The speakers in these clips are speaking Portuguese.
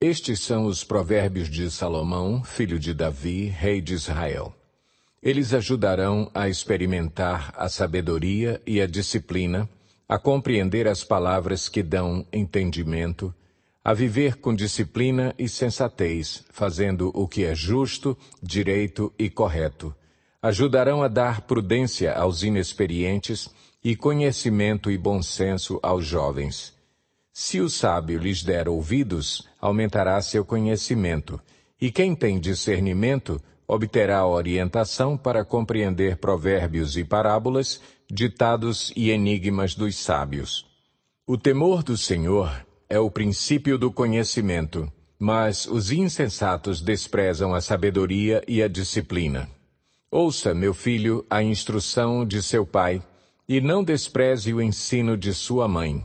Estes são os provérbios de Salomão, filho de Davi, rei de Israel. Eles ajudarão a experimentar a sabedoria e a disciplina, a compreender as palavras que dão entendimento, a viver com disciplina e sensatez, fazendo o que é justo, direito e correto. Ajudarão a dar prudência aos inexperientes e conhecimento e bom senso aos jovens. Se o sábio lhes der ouvidos, aumentará seu conhecimento, e quem tem discernimento obterá orientação para compreender provérbios e parábolas, ditados e enigmas dos sábios. O temor do Senhor é o princípio do conhecimento, mas os insensatos desprezam a sabedoria e a disciplina. Ouça, meu filho, a instrução de seu pai, e não despreze o ensino de sua mãe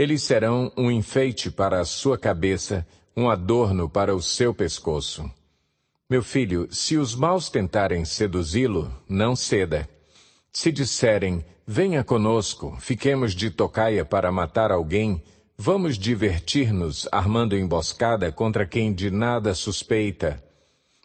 eles serão um enfeite para a sua cabeça, um adorno para o seu pescoço. Meu filho, se os maus tentarem seduzi-lo, não ceda. Se disserem, venha conosco, fiquemos de tocaia para matar alguém, vamos divertir-nos armando emboscada contra quem de nada suspeita.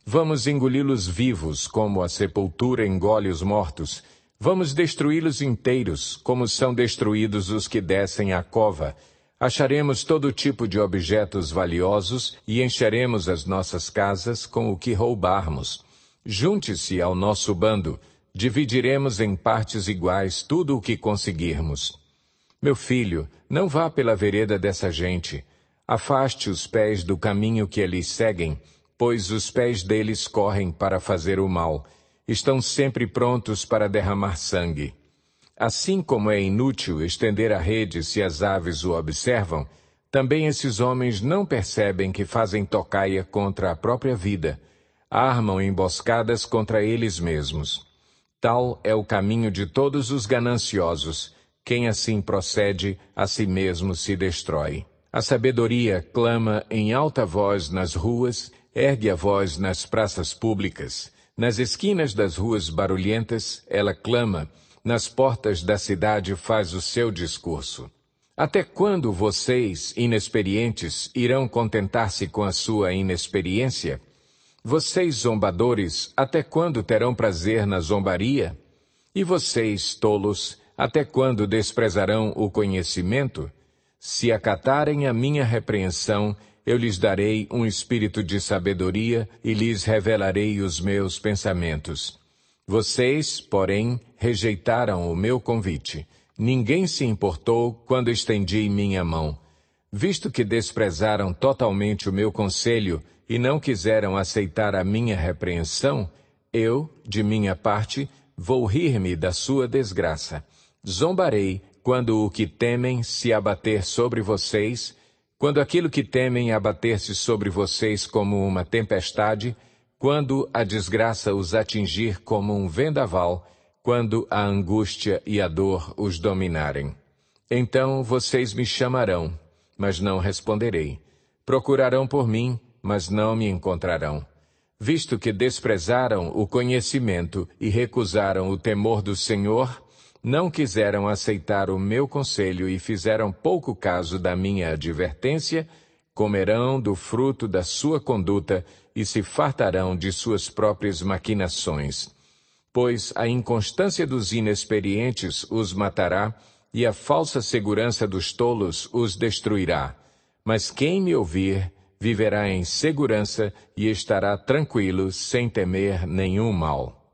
Vamos engoli-los vivos como a sepultura engole os mortos Vamos destruí-los inteiros, como são destruídos os que descem à cova. Acharemos todo tipo de objetos valiosos e encheremos as nossas casas com o que roubarmos. Junte-se ao nosso bando. Dividiremos em partes iguais tudo o que conseguirmos. Meu filho, não vá pela vereda dessa gente. Afaste os pés do caminho que eles seguem, pois os pés deles correm para fazer o mal estão sempre prontos para derramar sangue. Assim como é inútil estender a rede se as aves o observam, também esses homens não percebem que fazem tocaia contra a própria vida, armam emboscadas contra eles mesmos. Tal é o caminho de todos os gananciosos. Quem assim procede, a si mesmo se destrói. A sabedoria clama em alta voz nas ruas, ergue a voz nas praças públicas, nas esquinas das ruas barulhentas, ela clama, nas portas da cidade faz o seu discurso. Até quando vocês, inexperientes, irão contentar-se com a sua inexperiência? Vocês, zombadores, até quando terão prazer na zombaria? E vocês, tolos, até quando desprezarão o conhecimento? Se acatarem a minha repreensão eu lhes darei um espírito de sabedoria e lhes revelarei os meus pensamentos. Vocês, porém, rejeitaram o meu convite. Ninguém se importou quando estendi minha mão. Visto que desprezaram totalmente o meu conselho e não quiseram aceitar a minha repreensão, eu, de minha parte, vou rir-me da sua desgraça. Zombarei quando o que temem se abater sobre vocês quando aquilo que temem abater-se sobre vocês como uma tempestade, quando a desgraça os atingir como um vendaval, quando a angústia e a dor os dominarem. Então vocês me chamarão, mas não responderei. Procurarão por mim, mas não me encontrarão. Visto que desprezaram o conhecimento e recusaram o temor do Senhor, não quiseram aceitar o meu conselho e fizeram pouco caso da minha advertência, comerão do fruto da sua conduta e se fartarão de suas próprias maquinações. Pois a inconstância dos inexperientes os matará, e a falsa segurança dos tolos os destruirá. Mas quem me ouvir, viverá em segurança e estará tranquilo, sem temer nenhum mal.